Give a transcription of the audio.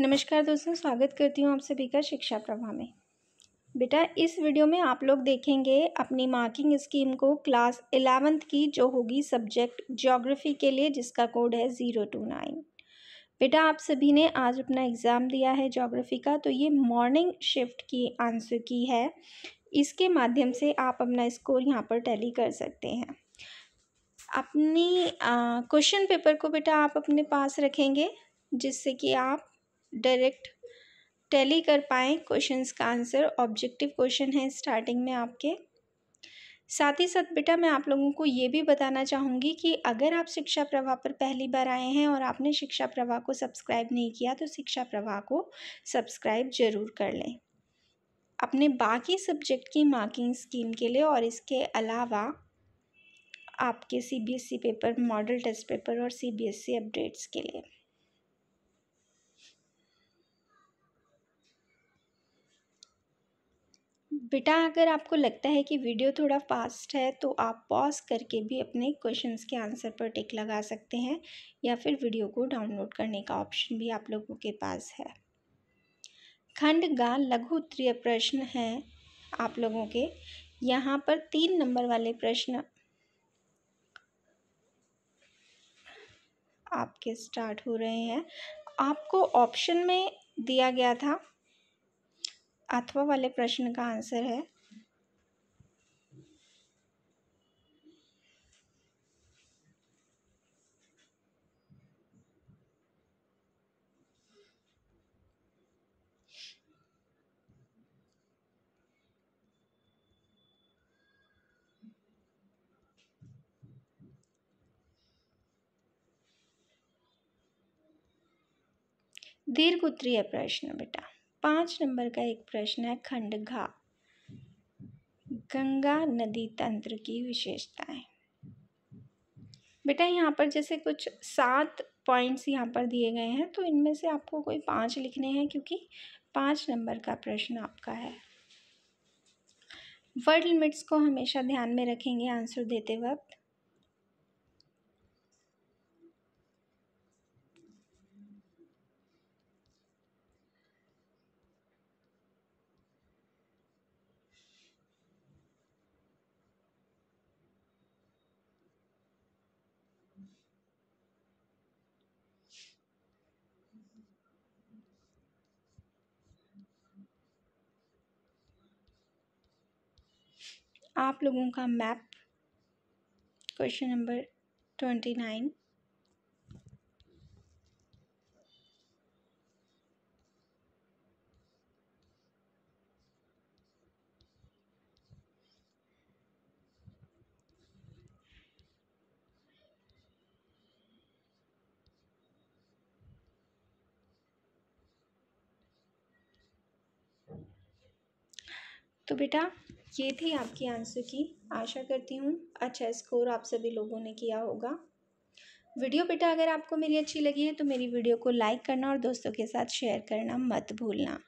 नमस्कार दोस्तों स्वागत करती हूँ आप सभी का शिक्षा प्रभा में बेटा इस वीडियो में आप लोग देखेंगे अपनी मार्किंग स्कीम को क्लास एलेवेंथ की जो होगी सब्जेक्ट ज्योग्राफी के लिए जिसका कोड है ज़ीरो टू नाइन बेटा आप सभी ने आज अपना एग्ज़ाम दिया है ज्योग्राफी का तो ये मॉर्निंग शिफ्ट की आंसर की है इसके माध्यम से आप अपना स्कोर यहाँ पर टैली कर सकते हैं अपनी क्वेश्चन पेपर को बेटा आप अपने पास रखेंगे जिससे कि आप डायरेक्ट टैली कर पाएँ क्वेश्चंस का आंसर ऑब्जेक्टिव क्वेश्चन है स्टार्टिंग में आपके साथ ही साथ बेटा मैं आप लोगों को ये भी बताना चाहूँगी कि अगर आप शिक्षा प्रवाह पर पहली बार आए हैं और आपने शिक्षा प्रवाह को सब्सक्राइब नहीं किया तो शिक्षा प्रवाह को सब्सक्राइब ज़रूर कर लें अपने बाकी सब्जेक्ट की मार्किंग स्कीम के लिए और इसके अलावा आपके CBSE paper model test paper और सीबीएसई अपडेट्स e के लिए बेटा अगर आपको लगता है कि वीडियो थोड़ा फास्ट है तो आप पॉज करके भी अपने क्वेश्चंस के आंसर पर टिक लगा सकते हैं या फिर वीडियो को डाउनलोड करने का ऑप्शन भी आप लोगों के पास है खंड गा लघु उत्तरीय प्रश्न है आप लोगों के यहाँ पर तीन नंबर वाले प्रश्न आपके स्टार्ट हो रहे हैं आपको ऑप्शन में दिया गया था आठवा वाले प्रश्न का आंसर है दीर्घ उत्तरीय प्रश्न बेटा पाँच नंबर का एक प्रश्न है खंड घा गंगा नदी तंत्र की विशेषताएं बेटा यहाँ पर जैसे कुछ सात पॉइंट्स यहाँ पर दिए गए हैं तो इनमें से आपको कोई पांच लिखने हैं क्योंकि पाँच नंबर का प्रश्न आपका है वर्ड लिमिट्स को हमेशा ध्यान में रखेंगे आंसर देते वक्त आप लोगों का map question number twenty nine तो बेटा ये थी आपकी आंसर की आशा करती हूँ अच्छा स्कोर आप सभी लोगों ने किया होगा वीडियो बेटा अगर आपको मेरी अच्छी लगी है तो मेरी वीडियो को लाइक करना और दोस्तों के साथ शेयर करना मत भूलना